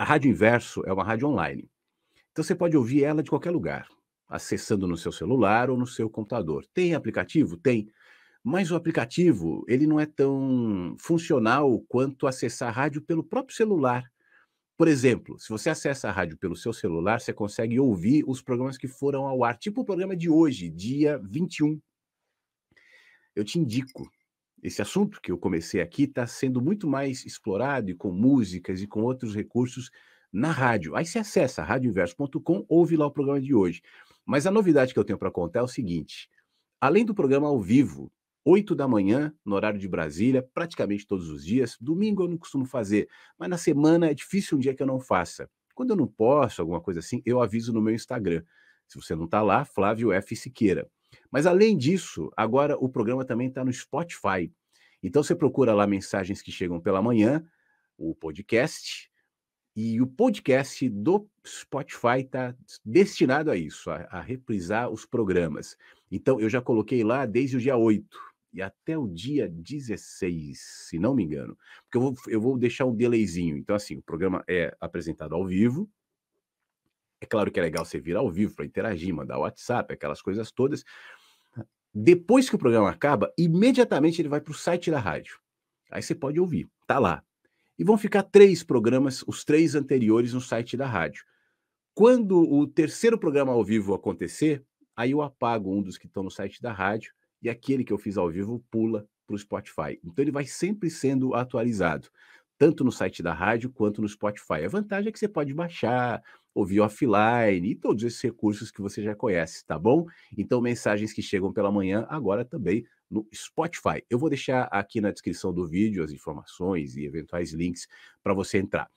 A Rádio Inverso é uma rádio online. Então você pode ouvir ela de qualquer lugar, acessando no seu celular ou no seu computador. Tem aplicativo? Tem. Mas o aplicativo, ele não é tão funcional quanto acessar a rádio pelo próprio celular. Por exemplo, se você acessa a rádio pelo seu celular, você consegue ouvir os programas que foram ao ar, tipo o programa de hoje, dia 21. Eu te indico, esse assunto que eu comecei aqui está sendo muito mais explorado e com músicas e com outros recursos na rádio. Aí você acessa radioinverso.com, ouve lá o programa de hoje. Mas a novidade que eu tenho para contar é o seguinte: além do programa ao vivo, 8 da manhã, no horário de Brasília, praticamente todos os dias. Domingo eu não costumo fazer, mas na semana é difícil um dia que eu não faça. Quando eu não posso, alguma coisa assim, eu aviso no meu Instagram. Se você não está lá, Flávio F. Siqueira. Mas além disso, agora o programa também está no Spotify. Então você procura lá mensagens que chegam pela manhã, o podcast, e o podcast do Spotify está destinado a isso, a, a, reprisar os programas. Então eu já coloquei lá desde o dia 8 e até o dia 16, se não me engano. Porque eu vou, eu vou deixar um delayzinho. Então, assim, o programa é apresentado ao vivo, é claro que é legal você vir ao vivo para interagir, mandar WhatsApp, aquelas coisas todas, depois que o programa acaba, imediatamente ele vai para o site da rádio. Aí você pode ouvir, tá lá. E vão ficar três programas, os três anteriores, no site da rádio. Quando o terceiro programa ao vivo acontecer, aí eu apago um dos que estão no site da rádio e aquele que eu fiz ao vivo pula para o Spotify. Então ele vai sempre sendo atualizado tanto no site da rádio quanto no Spotify. A vantagem é que você pode baixar, ouvir offline e todos esses recursos que você já conhece, tá bom? Então, mensagens que chegam pela manhã agora também no Spotify. Eu vou deixar aqui na descrição do vídeo as informações e eventuais links para você entrar.